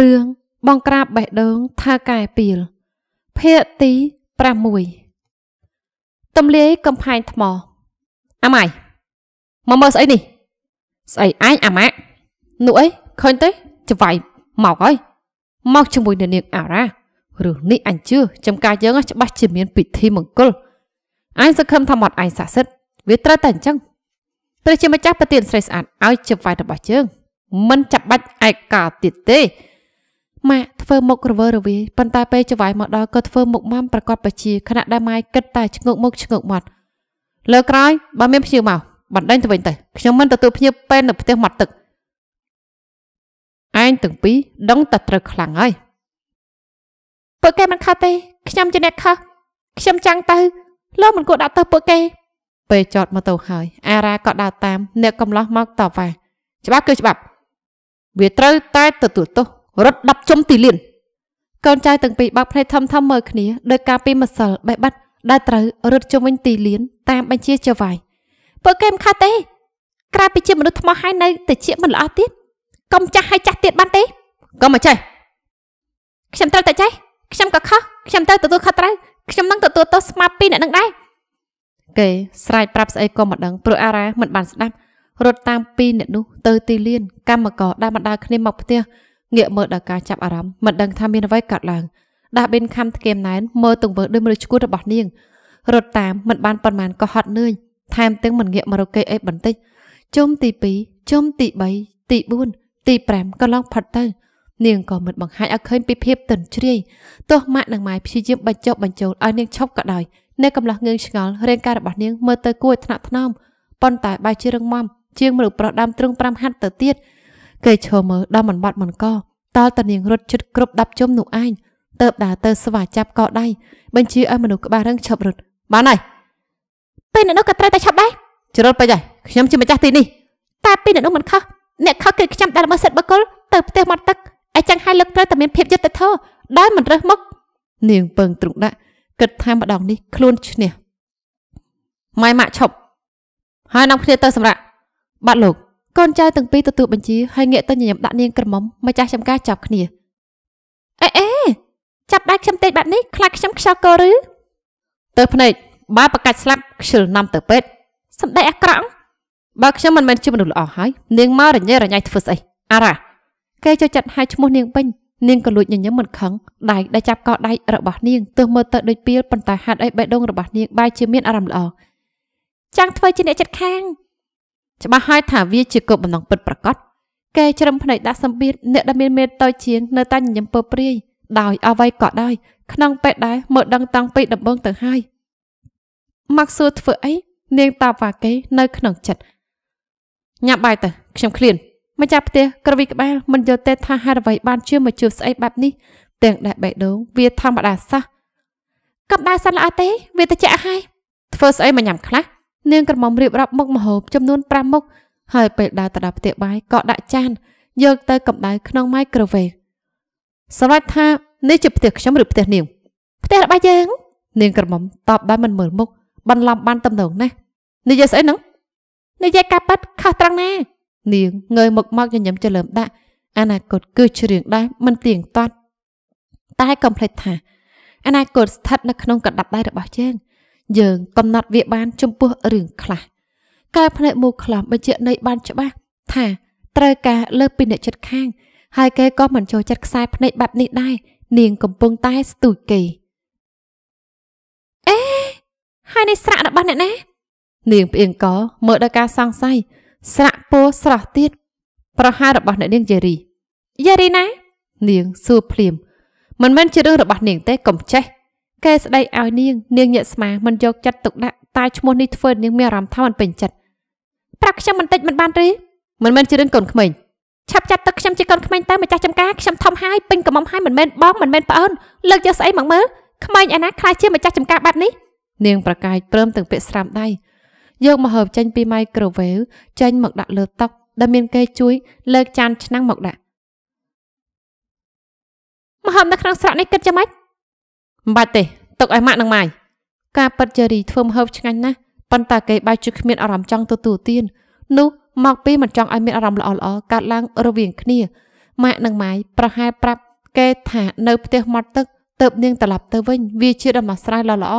រឿងបងក្រាបបេះដូងថាកែពីល ភាគទី6ទំលាយកំផែងថ្ម អាម៉ៃមកមើលស្អីនេះ ស្អីអាញអាម៉ាក់នោះអីឃើញទេច្វាយមកហើយមកជាមួយនឹងនាងអារ៉ារឿងនេះអញជឿចំការយើងច្បាស់ជាមានពិធីមង្គលអញសង្ឃឹមថាមាត់អញស័ក្តិសិទ្ធវាត្រូវតែអញ្ចឹងព្រះជាម្ចាស់ប្រទានស្រីស្អាតឲ្យជីវិតរបស់យើង មិនចាំបាច់ឯកាទៀតទេម៉ាក់ធ្វើមុខរវើរវាយប៉ុន្តែពេលចវាយមកដល់ក៏ធ្វើមុខមាំប្រកបបជាខណៈដែលម៉ាយគិតតែឆ្ងោកមុខឆ្ងោកមាត់លើក្រោយបើមានភ្ញៀវមកបណ្ដេញទៅវិញទៅខ្ញុំមិនទទួលភ្ញៀវពេលនៅផ្ទះមាត់ទឹកឯងទាំងពីរដឹងតែត្រូវខ្លាំងហើយពួកគេមិនខុសទេ ខ្ញុំជាអ្នកខុសខ្ញុំចាំងទៅលោកមិនគួរដាក់ទោសពួកគេពេលចតម៉ូតូហើយអារ៉ាក៏ដើរតាមអ្នកកំឡោះមកតបថាច្បាប់គឺច្បាប់ វាត្រូវតែទទួលទោសរត់10ជុំទីលានកូនចៅទាំងពីរបើកភ្នែកធំធំមើលគ្នាដោយការពីម្សិលបែបបាត់ដែលត្រូវរត់ជុំវិញទីលាន តាមបញ្ជាចវាយពួកគេមិនខិតទេ ក្រៅពីជាមនុស្សថ្ម ហើយនៅតែជាមិនល្អទៀតកុំចាស់ហើយចាស់ទៀតបានទេកុំមកចេះខ្ញុំត្រូវតែចេះខ្ញុំក៏ខុសខ្ញុំត្រូវទទួលខុសត្រូវខ្ញុំនឹងទទួលទោសស្មាពីអ្នកនឹងដែរគេ ស្រែកប្រាប់ស្អីក៏មិនដឹងព្រោះអារ៉ាមិនបានស្ដាប់រត់តាមពីអ្នកនោះទៅទីលានកម្មករដែលបណ្ដាគ្នាមកផ្ទះងាកមើលដល់ការចាប់អារម្មណ៍មិនដឹងថាមានអ្វីកើតឡើងដាបិនខំធ្គាមណែនមើលទង្វើដូចមនុស្សឈួតរបស់នាងរត់តាមមិនបានប៉ុន្មានក៏ហត់នឿយថែមទាំងមិនងាកមករកគេអីបន្តិចជុំទី2ជុំទី3ទី4ទី5ក៏ឡងផុតទៅនាងក៏មិនបង្ហាញឲ្យឃើញពីភាពទន់ជ្រាយទោះម៉ាក់និងម៉ាយព្យាយាមបញ្ចុះបញ្ចូលឲ្យនាងឈប់ក៏ដោយនៅកំឡោះងឿងឆ្ងល់រាងកាយរបស់នាងមើលទៅគួរឲ្យថ្នាក់ថ្នមប៉ុន្តែបែរជារឹងមាំជាងមនុស្សប្រុសដើមទ្រឹង5ហាត់ទៅទៀតគេឈរមើលដល់មិនបាត់មិនកតល់តនាងរត់ជិតគ្រប់10ជុំនោះឯងទៅដើរទៅស្វាចាប់កដៃបញ្ជាឲ្យមនុស្សក្បាលរឹងឈប់រត់បានហើយពេលនៅនោះក៏ត្រូវតែឈប់ដែរជ្រុលពេចហើយខ្ញុំជាម្ចាស់ទីនេះតែពេលនៅនោះមិនខុសអ្នកខុសគឺខ្ញុំដែលមើលសិទ្ធិបុគ្គលទៅផ្ទះមាត់ទឹកអញ្ចឹងហើយលើកត្រូវតែមានភាពយុត្តិធម៌ដោយមិនរើសមុខនាងពឹងទ្រុកដាក់គិតថាម្ដងនេះខ្លួនឈ្នះម៉ែម៉ាក់ឈប់ហើយនាំគ្នាទៅសម្រាប់បាត់លោកកូនចៅទាំងពីរទទួលបញ្ជាហើយងាកទៅញញឹមដាក់នាងក្រមុំម្ចាស់ចំការចាប់គ្នាអេអេចាប់ដៃខ្ញុំទេបែបនេះខ្លាចខ្ញុំខ្យល់កឬទៅភ្នែកបើប្រកាច់ស្លាប់ខ្ជិលនាំទៅពេទ្យសម្ដីអាក្រក់បើខ្ញុំមិនមែនជាមនុស្សល្អហើយនាងមករញ៉េរញ៉ៃធ្វើស្អីអារ៉ាគេចូលចិត្តហៅឈ្មោះនាងពេញនាងក៏លួចញញឹមមិនខឹងដៃដែលចាប់កោដៃរបស់នាងទោះមើលទៅដូចពីលប៉ុន្តែហាត់អីបេះដូងរបស់នាងបែរជាមានអារម្មណ៍ល្អចង់ធ្វើជាអ្នកចិត្តខាងច្បាស់ហើយ ថាវាជាគោលបំណងពិតប្រាកដគេជ្រឹមភ្នែកដាក់សម្ពាធអ្នកដែលមានមេតូចជាងនៅតែញញឹមពើព្រាយដោយអ្វីក៏ដោយក្នុងពេលដែរមើលដឹងតាំងពីដំបូងទៅហើយម៉ាក់សួរធ្វើអីនាងតាវ៉ាគេនៅ ក្នុងចិត្តញ៉ាំបាយទៅខ្ញុំឃ្លានម្ចាស់ផ្ទះក្រវីក្បាលមិនយល់ទេថាហេតុអ្វីបានជាមកជួបស្អីបែបនេះទាំងដែលបេះដូងវាធម្មតាសោះកម្ដៅសត្វល្អទេវាទៅចាក់ហើយ ធ្វើស្អីមកញ៉ាំខ្លះនាងក្រមុំរៀបរាប់មុខម្ហូបចំនួន5មុខហើយពេលដើរទៅដល់ផ្ទះបាយក៏ដាក់ចានយកទៅកម្ដៅក្នុងម៉ៃក្រូវ៉េវសម្រាប់ថានេះជាផ្ទះខ្ញុំឬផ្ទះនាង ផ្ទះរបស់យើងនាងក្រមុំតបដោយមិនមើលមុខបន្លំបានតំណងណាស់និយាយស្អីហ្នឹងនិយាយការប៉ັດខុសត្រង់ណា នាងងើយមុខមកញញឹមច្រឡឹមដាក់អនាគតគឺជ្រៀងដែរមិនទៀងទាត់តែកំភ្លេចថាអនាគតស្ថិតនៅក្នុងកណ្ដាប់ដៃរបស់យើង។យើងកំណត់វាបាន ចំពោះរឿងខ្លះកែផ្នែកមូលខ្លះបញ្ជាក់ន័យបានច្បាស់ថាត្រូវការលើសពីអ្នកចិត្តខាងហើយគេក៏មិនចូលចិត្តខ្សែភ្នែកបែបនេះដែរនាងកំពុងតែស្ទូចគេអេហើយនេះស្រាក់របស់អ្នកណា នាងផ្អៀងកមើលដល់ការសង្ស័យស្រាក់ពោស្រស់ទៀតប្រហែលរបស់អ្នកនាងយេរីយេរីណា នាងសួរភ្លាម មិនមែនជារឿងរបស់នាង ទេកុំចេះកែស្ដីឲ្យនាងនាងញាក់ស្មាមិនយកចិត្តទុកដាក់តែឈ្មោះនេះធ្វើនាងមានអារម្មណ៍ថាមិនពេញចិត្តប្រាប់ខ្ញុំបន្តិចមិនបានទេមិនមែនជារឿងកូនក្មេងឆាប់ចាត់ទឹកខ្ញុំជាកូនក្មេងតើម្ចាស់ចំការខ្ញុំធំហើយពេញកំមហើយមិនមែនបងមិនមែនប្អូនលើកយកស្អីមកមើលក្មេងឯណាខ្លះជាម្ចាស់ចំការបែបនេះនាងប្រកាយព្រមទាំងពាក្យស្រាមដៃយកមកហូបចេញពីម៉ៃក្រូវ៉េវចេញមកដាក់លើតុដែលមានគេជួយលើកចានឆ្នាំងមកដាក់មកហូបនៅក្នុងស្រុកនេះគិតយ៉ាងម៉េចមិនបាច់ទេទុកឲ្យម៉ាក់នឹងម៉ាយការប៉ັດជេរីធ្វើមហូបឆ្ងាញ់ណាស់ប៉ុន្តែគេបែបជាគ្មានអារម្មណ៍ចង់ទទួលទាន នោះមកពីមិនចង់ឲ្យមានអារម្មណ៍ល្អល្អកើតឡើងរវាងគ្នាម៉ាក់និងម៉ាយប្រហែលប្រាប់គេថានៅផ្ទះមាត់ទឹកទៅបនាងត្រឡប់ទៅវិញវាជាដំណោះស្រាយល្អល្អ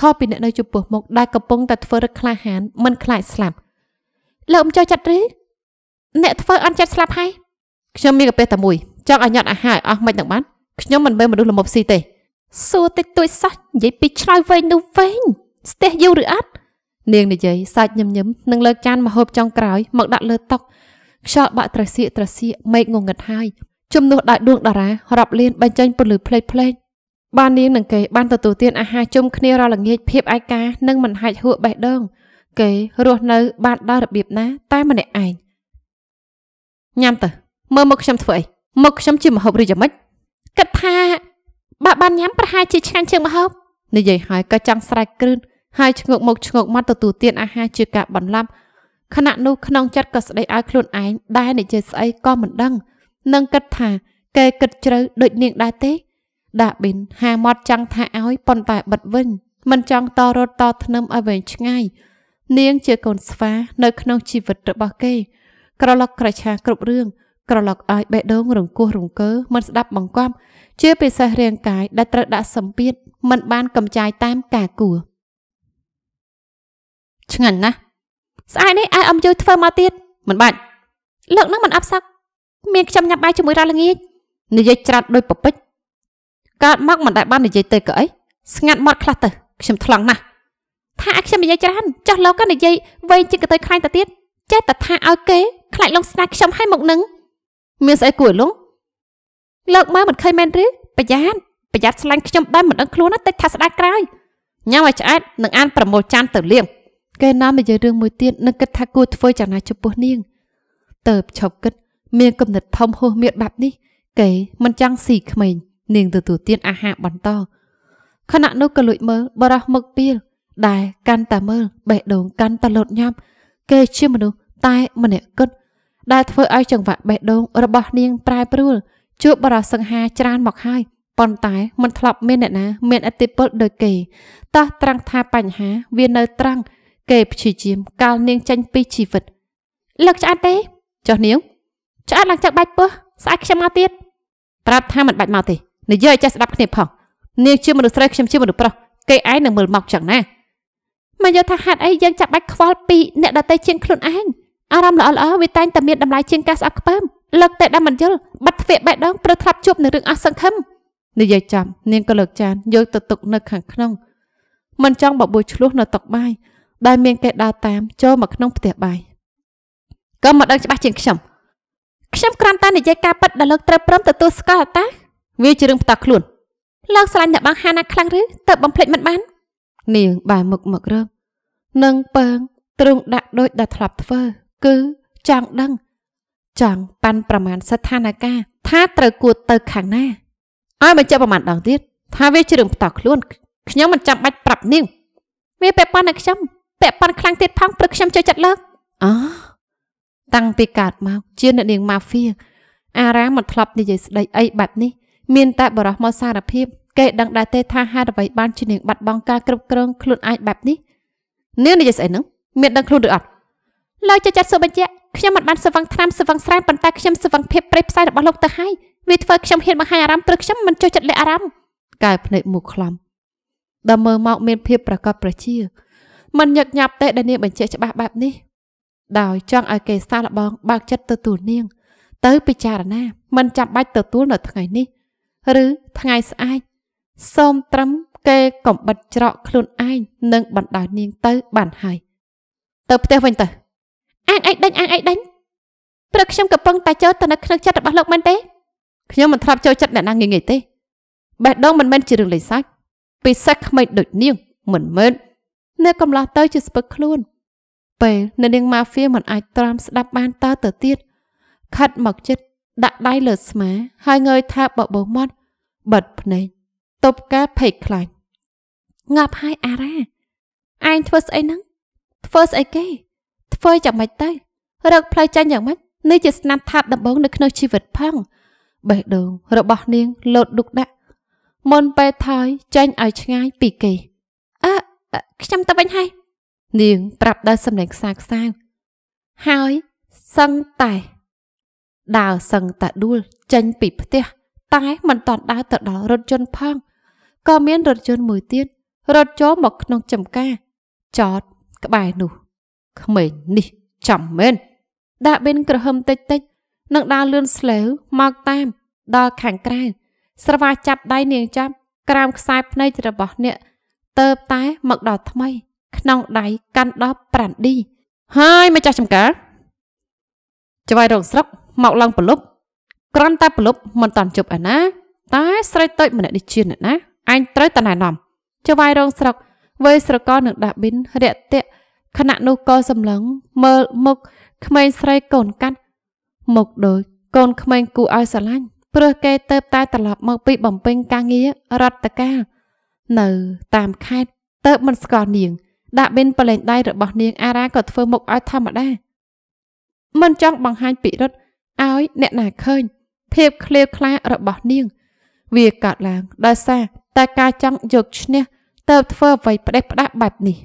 ខុសពីអ្នកនៅចំពោះមុខដែលកំពុងតែធ្វើរឹកក្លាហានមិនខ្លាចស្លាប់លោកអ៊ំចុះចិត្តរីអ្នកធ្វើអន់ចិត្តស្លាប់ហើយខ្ញុំមានកពះតែមួយចង់ឲ្យញ៉ាត់អាហារឲ្យអស់មិនដឹងបានខ្ញុំមិនមែនមនុស្សល្មប់ស៊ីទេសួរតិចតួចសោះនិយាយពីឆ្លើយវិញនោះវិញស្ទះយូរឬអត់នាងនិយាយសាច់ញឹមញឹមនឹងលើកចានមហូបចុងក្រោយមកដាក់លើតុខ្យល់បាក់ត្រសៀកត្រសៀកមេឃងងឹតហើយជំនួសដោយដួងតារារាប់លានបញ្ចេញពន្លឺភ្លេចភ្លេចបាននាងនឹងគេបានទទួលទានអាហារជុំគ្នារាល់ល្ងាចភាពឯកានិងមិនហាច់ហួបេះដូងគេរស់នៅបានដល់របៀបណាតែម្នាក់ឯងញ៉ាំទៅមើលមកខ្ញុំធ្វើអីមកខ្ញុំជាមហូបឬយ៉ាងម៉េចគិតថាបើបានញ៉ាំប្រហែលជាឆ្ងាញ់ជាងម្ហូបនិយាយហើយក៏ចង់ស្រែកគ្រឹនហើយឈ្ងោកមកឈ្ងោកមកទទួលទានអាហារជាការបន្លំខណៈនោះក្នុងចិត្តក៏ស្ដីឲ្យខ្លួនឯងដែរនិយាយស្អីក៏មិនដឹងនឹងគិតថាគេគិតជ្រៅដូចនាងដែរទេ ដាក់ប៊ីនហាមាត់ចង់ថាឲ្យប៉ុន្តែបិទវិញមិនចង់តរត់តធ្នឹមឲ្យវែងឆ្ងាយនាងជាកូនស្វានៅក្នុងជីវិតរបស់គេ ក្រឡុកក្រឆាគ្រប់រឿងក្រឡុកឲ្យបេះដូងរង្គោះរង្គើមិនស្ដាប់បង្គាប់ជាពិសេសរាងកាយដែលត្រូវដាក់សម្ពាធមិនបានកំចាយតាមការគួរឆ្ងាញ់ណាស់ស្អែកនេះឲ្យអំយុយធ្វើមកទៀតមិនបាច់លើកនឹងមិនអាប់សឹកមានខ្ញុំញ៉ាំបាយជាមួយរ៉ាល្ងាចនិយាយច្រាត់ដោយពពេចកើតមកមិនដែលបាននិយាយទៅក៏អីស្ងាត់មាត់ខ្លះទៅខ្ញុំថ្លង់ណាស់ថាឲ្យខ្ញុំនិយាយច្រើនចោះលោកក៏និយាយវែងជាងកទៅខ្លាញ់ទៅទៀតចេះតែថាឲ្យគេខ្លាចលងស្នេហ៍ខ្ញុំឲ្យមកនឹងមានស្អីគួរលងលើកមើលមិនឃើញមែនទេប្រយ័ត្នប្រយ័ត្នស្លាញ់ខ្ញុំដែរមិនដឹងខ្លួនណាតិចថាស្ដាយក្រោយញ៉ាំឲ្យឆ្អែតនឹងអាន ប្រមូលចានទៅលាងគេណាមនិយាយរឿងមួយទៀតនឹងគិតថាគួរធ្វើយ៉ាងណាចំពោះនាងតើបឈប់គិត មានគំនិតធំហោះមៀតបែបនេះគេមិនចង់ស៊ីក្មេងនាងទទួលទានអាហារបន្តខណៈនោះក៏លួចមើលបរោះមកពីលដែលកាន់តែមើលបេះដូងកាន់តែលោតញាប់គេជាមនុស្សតែម្នាក់គត់ដែលធ្វើឲ្យចង្វាក់បេះដូងរបស់នាងប្រែប្រួលជួបបរិសង្ហាច្រើនមកហើយប៉ុន្តែមិនធ្លាប់មានអ្នកណាមានអតិពលដូចគេតោះត្រង់ថាបញ្ហាវានៅ ត្រង់គេព្យាយាមកាលនាងចេញពីជីវិត លើកឆ្អិតទេចុះនាងឆ្អិតឡើងចាក់បាច់ពើស្អែកខ្ញុំមកទៀតប្រាប់ថាមិនបាច់មកទេនិយាយចេះស្ដាប់គ្នាផងនាងជាមនុស្សស្រីខ្ញុំជាមនុស្សប្រុសគេឯងនឹងមើលមកចឹងណាមិនយល់ថាហេតុអីយើងចាប់បាច់ខ្វល់ពីអ្នកដតេជាងខ្លួនឯងអារម្មណ៍ល្អៗវាតែងតែមានតម្លៃជាងការស្អប់ខ្ពើមលើកតែដើមមិនយល់បាត់ទ្វាកបេះដូងព្រឺធ្លាប់ជួបនឹងរឿងអសង្ឃឹមនិយាយចំនាងក៏លើកចានយកទៅទុកនៅខាងក្នុងមិនចង់បបួលឆ្លោះនៅតុបាយដែលមានគេដើរតាមចូលមកក្នុងផ្ទះបាយក៏មកដឹងច្បាស់ជាងខ្ញុំខ្ញុំគ្រាន់តែនិយាយការប៉ັດដល់លើកត្រូវព្រមទទួលស្គាល់តាវាជារឿងផ្ទាល់ខ្លួនលោកស្រឡាញ់អ្នកបងហាណាខ្លាំងឬទៅបំភ្លេចមិនបាន នាងបែរមុខមករកនឹងពើងទ្រង់ដាក់ដូចដែលធ្លាប់ធ្វើគឺចង់ដឹងចង់ប៉ាន់ប្រមាណស្ថានភាពថាត្រូវគួតទៅខាងណាឲ្យបញ្ជាក់ប្រមាណដងទៀតថាវាជារឿងផ្ទាល់ខ្លួនខ្ញុំមិនចាំបាច់ប្រាប់នាងវាពាក់ព័ន្ធនឹងខ្ញុំពាក់ព័ន្ធខ្លាំងទៀតផងព្រឹកខ្ញុំចូលចិត្តលើកអូតាំងពីកើតមកជាអ្នកនាងម៉ាហ្វៀអារ៉ាមិនធ្លាប់និយាយស្ដីអីបែបនេះមានតែបរោះមកសារភាពគេដឹងដែរទេថាហេតុអ្វីបានជានាងបាត់បង់ការគ្រប់គ្រងខ្លួនឯងបែបនេះនាងនិយាយស្អីហ្នឹងមានដឹងខ្លួនឬអត់លោកចាចាត់សួរបញ្ជាក់ខ្ញុំមិនបានស្វឹងថ្នាំស្វឹងស្រែប៉ុន្តែខ្ញុំស្វឹងភាពប្រេះផ្សាយរបស់លោកទៅហើយវាធ្វើខ្ញុំហ៊ានបង្ហាញអារម្មណ៍ព្រឹកខ្ញុំមិនចូលចិត្តលះអារម្មណ៍កើភ្នែកមូខ្លំដល់មើលមកមានភាពប្រកបប្រជាមិនញឹកញាប់ទេដែលនាងបញ្ជាក់ច្បាស់បែបនេះ ដោយចង់ឲ្យគេសាឡបងបើកចិត្តទទួលនាង ទៅពិចារណាមិនចាំបាច់ទទួលនៅថ្ងៃនេះ ឬថ្ងៃស្អែកសូមត្រឹមគេកំបិតច្រកខ្លួនឯងនិងបណ្ដោយនាង ទៅ បានហើយ ទៅផ្ទះវិញទៅអាងឯងដេញអាងឯងដេញព្រឹកខ្ញុំក៏ពឹងតែចូលទៅនៅក្នុងចិត្តរបស់លោកមែនទេខ្ញុំមិនធ្លាប់ចូលចិត្តអ្នកណាងាយងាយទេបេះដូងមិនមែនជារឿងលេងសើចពិសេសក្មេងដូចនាង មិនមែននៅកំឡោះទៅជាស្ពឹកខ្លួនពេលនៅនាងម៉ាហ្វៀមិនអាចត្រាំស្ដាប់បានតទៅទៀតខិតមកចិត្តដាក់ដៃលើស្មាហើយងើយថាបបោមាត់បិទភ្នែកតបការភ័យខ្លាចងាប់ហើយអារ៉ាឯងធ្វើស្អីហ្នឹងធ្វើស្អីគេធ្វើយ៉ាងម៉េចទៅរកផ្លូវចេញយ៉ាងម៉េចនេះជាស្នាមថាបដំបងនៅក្នុងជីវិតផងបេះដូង របស់នាងលោតឌុកដាក់មុនពេលថយចេញឲ្យឆ្ងាយពីគេអើខ្ញុំទៅវិញហើយនាងប្រាប់ដោយសំឡេងខ្សៅខ្សៅហើយសឹងតែដើរសឹងតែដួលចេញពីផ្ទះតែមិនតាន់ដើរទៅដល់រថយន្តផងក៏មានរថយន្តមួយទៀតរត់ចូលមកក្នុងចំការចតក្បែរនោះក្មេងនេះចាំមែនដាក់បេនក្រហឹមតិចតិចនឹងដើរលឿនស្លែវមកតាម ដល់ខាងក្រៅស្រវាចាប់ដៃនាងចាប់ក្រាមខ្សែភ្នែករបស់អ្នកតើបតែ មកដល់ថ្មី ក្នុងដៃកាន់ដបប្រាន់ឌីហើយម្ចាស់ចំការចវាយរងស្រុកមកឡើងប្រលប់ក្រំតែប្រលប់មិនតាន់ជប់ឯណា តែ ស្រីតូចម្នាក់នេះជាអ្នកណាអញត្រូវតែណែនាំចវាយរងស្រុកវេស្រកនឹងដាក់ប៊ីនរាក់តាក់ខណៈនោះក៏សម្លឹងមើលមុខក្មេងស្រីកូនកាត់មុខដូចកូនក្មេងគូឲ្យស្រឡាញ់ព្រោះគេទៅតែត្រឡប់មកពីបំពេញការងាររដ្ឋកាលនៅតាមខេត្តទៅមិនស្គាល់នាងដាក់បិនប្រឡែងដៃរបស់នាង អារ៉ាក៏ធ្វើមុខឲ្យធម្មតា មិនចង់បង្ហាញពិរិទ្ធឲ្យ អ្នកណាឃើញភាពឃ្លាវខ្លារបស់នាង វាកើតឡើង ដោយសារតែការចង់យកឈ្នះទៅធ្វើអ្វីផ្ដេសផ្ដាស់បែបនេះ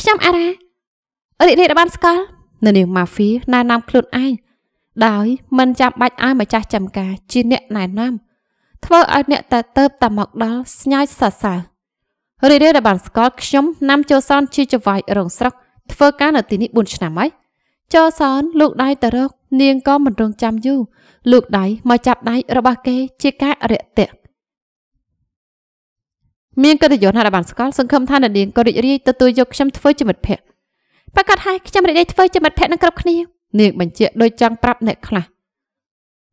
ខ្ញុំអារ៉ារីករាយបានស្គាល់នៅនាងម៉ាហ្វីណែនាំខ្លួនឯងដោយមិនចាំបាច់ឲ្យម្ចាស់ចំការជាអ្នកណែនាំធ្វើឲ្យអ្នកតើតើបតែមកដល់ស្ញាយសរសើររីករាយបានស្គាល់ខ្ញុំនាំចូលសនជាចវាយរងស្រុកធ្វើការនៅទីនេះ4ឆ្នាំហើយចូលសនលោកដៃតរកនាងក៏មិនរងចាំយូរលោកដៃមកចាប់ដៃរបស់គេជាការរាក់ទាក់មានកិត្តិយសណាស់ដែលបានស្គាល់សង្ឃឹមថាអ្នកនាងក៏រីករាយទទួលយកខ្ញុំធ្វើជាមិត្តភក្តិប្រកាសហើយខ្ញុំរីករាយធ្វើជាមិត្តភក្តិនឹងគ្រប់គ្នានាងបញ្ជាក់ដោយចង់ប្រាប់អ្នកខ្លះ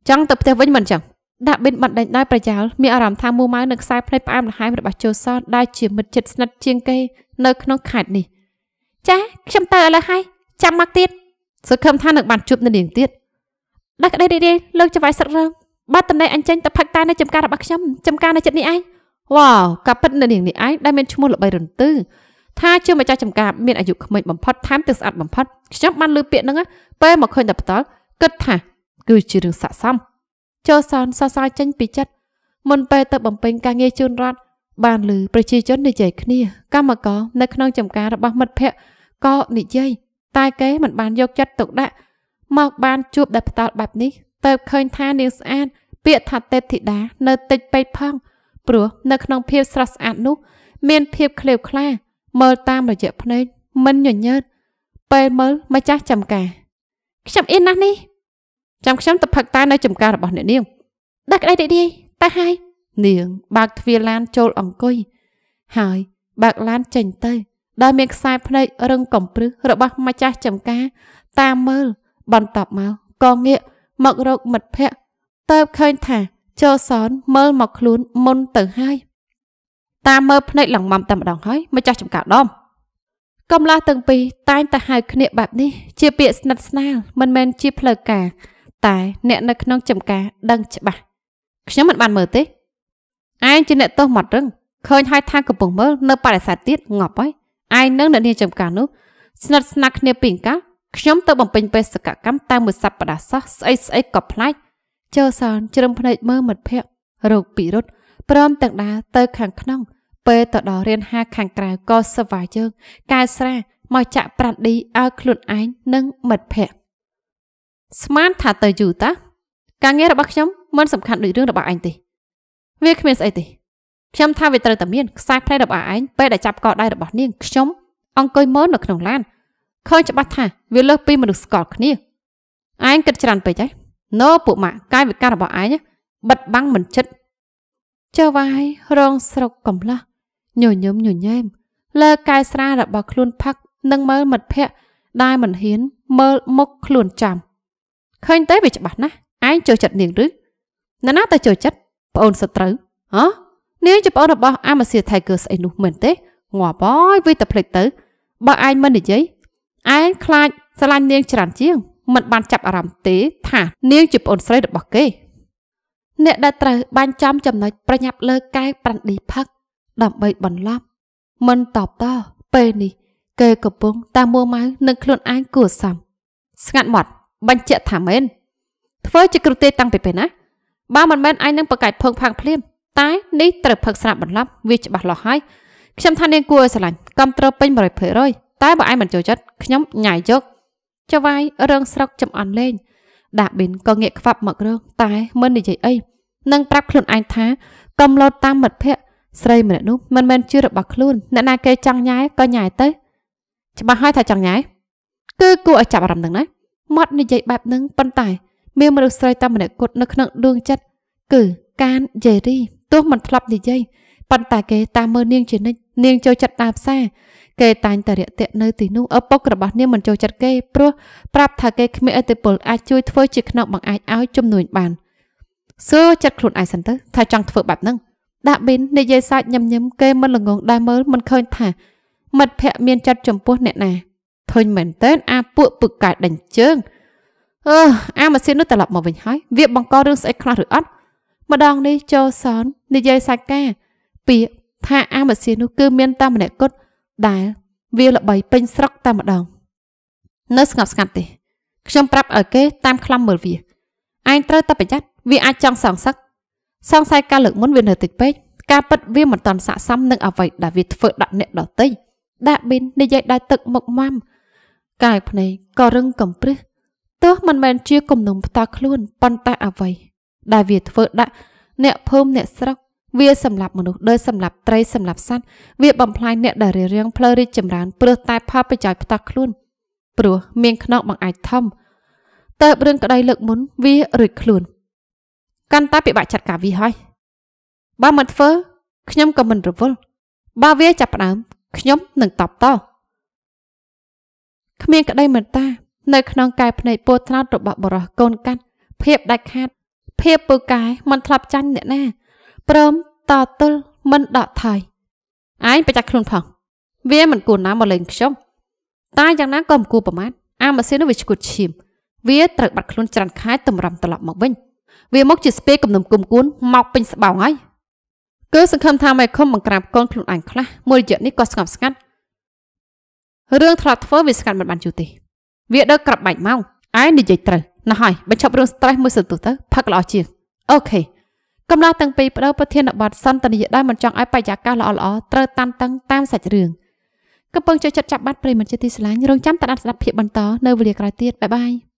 ចង់ទៅផ្ទះវិញមិនចឹងដាក់បិណ្ឌបណ្ដេញដោយប្រយោលមានអារម្មណ៍ថាមូម៉ៅនឹងខ្សែភ្នែកផ្អែមល្ហែមរបស់ជោសតដែលជាមិត្តជិតស្និទ្ធជាងគេនៅក្នុងខេត្តនេះចាខ្ញុំទៅឥឡូវហើយចាំមកទៀតសង្ឃឹមថានឹងបានជួបនឹងនាងទៀតដាក់ក្តីរីករាយលើកចង្វាយសឹករងបាត់តំណែងអញ្ចឹងទៅផឹកតែនៅចំការរបស់ខ្ញុំចំការនៅចិត្តនេះឯងវ៉ាវកាពិតនៅនាងនេះឯងដែលមានឈ្មោះល្បីរន្ទឺថាជាម្ចាស់ចំការមានអាយុក្មេងបំផុតថែមទាំងស្អាតបំផុតខ្ញុំបានលើពាក្យហ្នឹងពេលមកឃើញតែផ្ដាល់គិតថាគឺជារឿងស័ក្តិសមចូលសនសរសើរចេញពីចិត្តមុនពេលទៅបំពេញការងារជូនរដ្ឋបានលើប្រជាជននិយាយគ្នាកម្មករនៅក្នុងចំការរបស់មិត្តភ័ក្តិក៏និយាយតែគេមិនបានយកចិត្តទុកដាក់មកបានជួបដែលផ្ដាល់បែបនេះទៅឃើញថានាងស្អាតពាក្យថាទេពធីតានៅតិចពេកផងព្រោះនៅក្នុងភាពស្រស់ស្អាតនោះមានភាពក្លេវក្លាមើលតាមរយៈភ្នែកមិនញញើតពេលមើលម្ចាស់ចំការ ខ្ញុំអៀនណាស់នេះចាំខ្ញុំទៅផឹកតែនៅចំការរបស់អ្នកនាងដាក់ក្តីរីករាយតែហើយនាងបើកទ្វារឡានចូលអង្គុយហើយបើកឡានចេញទៅដោយមានខ្សែភ្នែករឹងកំព្រឹសរបស់ម្ចាស់ចំការ តាមមើលបន្ទាប់មកក៏ងាកមករកមិត្តភ័ក្តិតើបឃើញថាចោសនមើលមកខ្លួនមុនទៅហើយតាមើលភ្នែកឡើងមុំតែម្ដងហើយមកចាស់ចំកៅដុំកំឡោះទាំងពីរតែងតែហៅគ្នាបែបនេះ ជាពាក្យស្និទ្ធស្នាល មិនមែនជាផ្លូវការ តែអ្នកនៅក្នុងចំការដឹងច្បាស់ខ្ញុំមិនបានមើលទេឯងជាអ្នកទោសមាត់រឹងឃើញហើយថាកំពុងមើលនៅបរិស័ទទៀតងប់ហើយឯងនឹងអ្នកនាងចំការនោះស្និទ្ធស្នាលគ្នាពីកាខ្ញុំទៅបំពេញបេសកកម្មតែមួយសប្តាហ៍សោះស្អីស្អីក៏ផ្លាច់ចោសានជ្រឹមភ្នែកមើលមិត្តភ័ក្តិរោគពិរុទ្ធព្រមទាំងដើរទៅ ខាងក្នុង ពេលទៅដល់រៀនហាខាងក្រៅក៏សវាយើងកែស្រាមកចាក់ប្រាត់ឌីឲ្យខ្លួនឯងនិងមិត្តភ័ក្តិស្មានថាទៅយូរតាការងាររបស់ខ្ញុំមិនសំខាន់ដូចរឿងរបស់ឯងទេវាគ្មានស្អីទេខ្ញុំថាវាត្រូវតែមានខ្សែភ្នែករបស់ឯងពេលដែលចាប់កដៃរបស់នាងខ្ញុំ អង្គុយមើលនៅក្នុងឡានឃើញច្បាស់ថាវាលើសពីមនុស្សស្គាល់គ្នាឯងគិតច្រើនពេកហើយណូពួកម៉ាក់កាយវិការរបស់ឯងបិទបាំងមិនចិត្តចៅវាយរងស្រុកកំឡោះញញឹមញញែមលើកាយស្រារបស់ ខ្លួនផឹកនិងមើលមិត្តភ័ក្តិដែលមិនហ៊ានមើលមុខខ្លួនចាំឃើញទៅវាច្បាស់ណាស់ឯងចូលចិត្តនាងឬណ៎ណាទៅចូលចិត្តប្អូនសត្រូវហ៎នាងជាប្អូនរបស់អាម៉ាសៀថៃគឺស្អីនោះមែនទេងាប់អើយវាទៅភ្លេចទៅ បើឯងមិននិយាយឯងខ្លាចស្រឡាញ់នាងច្រើនជាងមិនបានចាប់អារម្មណ៍ទេថានាងជាប្អូនស្រីរបស់គេ អ្នកដែលត្រូវបានចំចំណុចប្រញាប់លើកែប្រាន់ឌីផឹកដើម្បីបន្លប់មិនតបតពេលនេះគេកំពុងតែមួម៉ៅនឹងខ្លួនឯងគួរសមស្ងាត់មាត់បញ្ជាក់ថាមែនធ្វើជាគ្រូទេតាំងពីពេលណាបើមិនមែនឯងនឹងបកកាច់ភើងផាំងភ្លាម តែនេះត្រូវផឹកស្រាប់បន្លប់វាច្បាស់លាស់ហើយខ្ញុំថានាងគួរឲ្យស្រឡាញ់គាំទ្រពេញ100%តែបើឯងមិនចូលចិត្តខ្ញុំញ៉ាយយកចវាយរឿងស្រុកចំអន់លេងដាប៊ីនក៏ងាកខ្វាប់មករងតែមិននិយាយអីនឹងប្រាប់ខ្លួនឯងថាកំឡូតតាមមិត្តភ័ក្តិស្រីម្នាក់នោះមិនមែនជារបស់ខ្លួនអ្នកណាគេចង់ញ៉ែក៏ញ៉ែទៅច្បាស់ហើយថាចង់ញ៉ែគឺគួរឲ្យចាប់អារម្មណ៍នឹងណាមាត់និយាយបែបហ្នឹងប៉ុន្តែមានមនុស្សស្រីតាមម្នាក់គត់នៅក្នុងដួងចិត្តគឺកានយេរី ទោះមិនធ្លាប់និយាយប៉ុន្តែគេតាមមើលនាង ជានិច្ចនាងចូលចិត្តដើរផ្សារគេតែងតែរាក់ទាក់នៅទីនោះឪពុករបស់នាងមិនចូលចិត្តគេព្រោះប្រាប់ថាគេគ្មានអធិពលអាចជួយធ្វើជាខ្នងបង្អាចឲ្យជំនួញបានសួរចិត្តខ្លួនឯងសិនទៅថាចង់ធ្វើបែបហ្នឹងដាក់ប៊ីននិយាយសាច់ញឹមញឹមគេមិនល្ងងដែរមើលមិនឃើញថាមិត្តភ័ក្ដិមានចិត្តចំពោះអ្នកណាធុញមែនតើអាពួកពឹកកែដេញជើងអឺអាម៉ាស៊ីននោះត្រឡប់មកវិញហើយវាបង្ករឿងស្អីខ្លះឬអត់ម្ដងនេះចូលសននិយាយសាច់ការពាក្យថាអាមសៀនោះគឺមានតែម្នាក់គត់ដែលវាល្បីពេញស្រុកតែម្ដង នៅស្ងប់ស្ងាត់ទេ ខ្ញុំប្រាប់ឲ្យគេ តាមខ្លំមើលវាឯងត្រូវតែប្រយ័ត្នវាអាចចង់សងសឹកសង្ស័យការលើកមុនវានៅតិចពេកការពិតវាមិនទាន់ស័កសមនឹងអ្វី ដែលវាធ្វើដាក់អ្នកដតីដាក់បិននិយាយដល់ទឹកមុខម៉ាំកាយភ្នែកក៏រឹងកំព្រឹសទោះមិនមែនជាគំនុំផ្ទាល់ខ្លួនប៉ុន្តែអ្វីដែលវាធ្វើដាក់អ្នកភូមិអ្នកស្រុកវាសម្លាប់មនុស្សដេសម្លាប់ត្រីសម្លាប់សត្វវាបំផ្លាញអ្នកដែលរារាំងផ្លូវរីកចម្រើនព្រោះតែផលប្រយោជន៍ផ្ទាល់ខ្លួន ព្រោះមានខ្នងបង្អាចធំតើបរឿងក្តីលើកមុនវារួចខ្លួនកាន់តែពិបាកចាត់ការវាហើយបើមិនធ្វើខ្ញុំក៏មិនរវល់បើវាចាប់ផ្ដើមខ្ញុំនឹងតបតគ្មានក្តីមេត្តា នៅក្នុងកាយភ្នែកពោថ្នោតរបស់បរោះកូនកាត់ភាពដាច់ខាតភាពពូកែមិនធ្លាប់ចាញ់អ្នកណាព្រមតទល់មិនដកថយឯងប្រចាំខ្លួនផង វាមិនគួរណាមកលេងខ្ញុំតែយ៉ាងណាក៏មិនគួរប្រមាថអាម៉ាស៊ីននោះវាឈួតឈាមវាត្រូវបាត់ខ្លួនច្រើនខែតម្រាំត្រឡប់មកវិញ វាមកជាស្ពេកំនុំគុំគួនមកពេញស្បោងហើយគឺសង្ឃឹមថាមេឃុំបង្ក្រាបកូនខ្លួនឯងខ្លះមួយរយៈនេះក៏ស្ងប់ស្ងាត់រឿងធ្លាប់ធ្វើវាស្ងាត់មិនបានយូរទេវាដឹកក្រាប់បាច់មកឯងនិយាយត្រូវណោះហើយបញ្ឈប់រឿង stress មួយសន្ទុះទៅផឹកល្អជាងអូខេកម្លាំងទាំងពីរបដូរប្រធានបទសន្ទនីយដោយមិនចង់ឲ្យបរិយាកាសល្អៗត្រូវតាន់តឹងតាមសាច់រឿងកំពុងចូលចិត្តចាប់បាត់ប្រិមត្តជាទីស្រឡាញ់រងចាំតាត់ស្ដាប់ភាពបន្តនៅវេលាក្រោយទៀតបាយបាយ